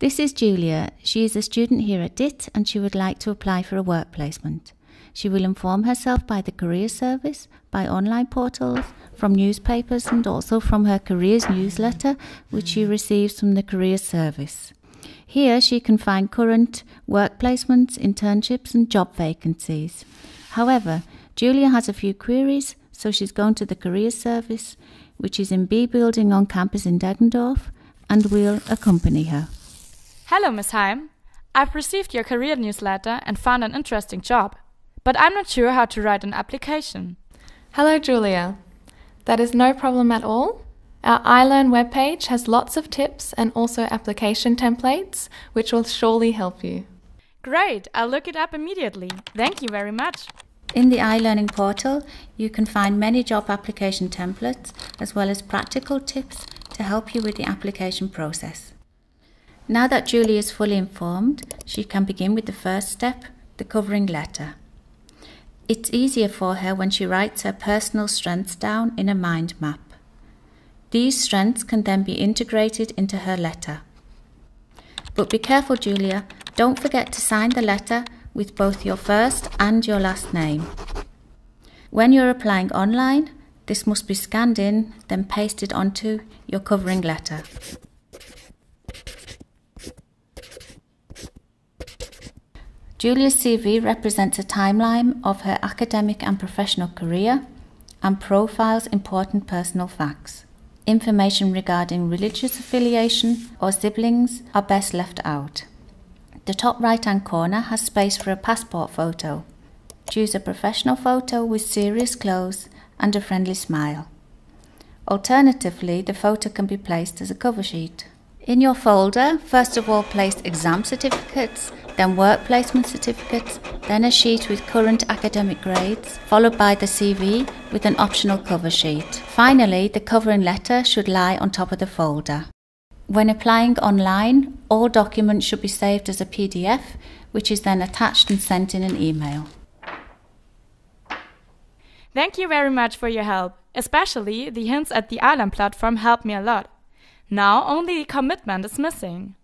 This is Julia. She is a student here at DIT and she would like to apply for a work placement. She will inform herself by the career service, by online portals, from newspapers, and also from her careers newsletter, which she receives from the career service. Here she can find current work placements, internships, and job vacancies. However, Julia has a few queries, so she's gone to the career service, which is in B building on campus in Deggendorf, and we will accompany her. Hello, Ms. Heim. I've received your career newsletter and found an interesting job, but I'm not sure how to write an application. Hello, Julia. That is no problem at all. Our iLearn webpage has lots of tips and also application templates, which will surely help you. Great, I'll look it up immediately. Thank you very much. In the iLearning portal, you can find many job application templates as well as practical tips to help you with the application process. Now that Julie is fully informed, she can begin with the first step, the covering letter. It's easier for her when she writes her personal strengths down in a mind map. These strengths can then be integrated into her letter. But be careful, Julia. Don't forget to sign the letter with both your first and your last name. When you're applying online, this must be scanned in, then pasted onto your covering letter. Julia's CV represents a timeline of her academic and professional career and profiles important personal facts. Information regarding religious affiliation or siblings are best left out. The top right hand corner has space for a passport photo. Choose a professional photo with serious clothes and a friendly smile. Alternatively, the photo can be placed as a cover sheet. In your folder, first of all place exam certificates then work placement certificates, then a sheet with current academic grades, followed by the CV with an optional cover sheet. Finally, the covering letter should lie on top of the folder. When applying online, all documents should be saved as a PDF, which is then attached and sent in an email. Thank you very much for your help. Especially the hints at the Alan platform helped me a lot. Now only the commitment is missing.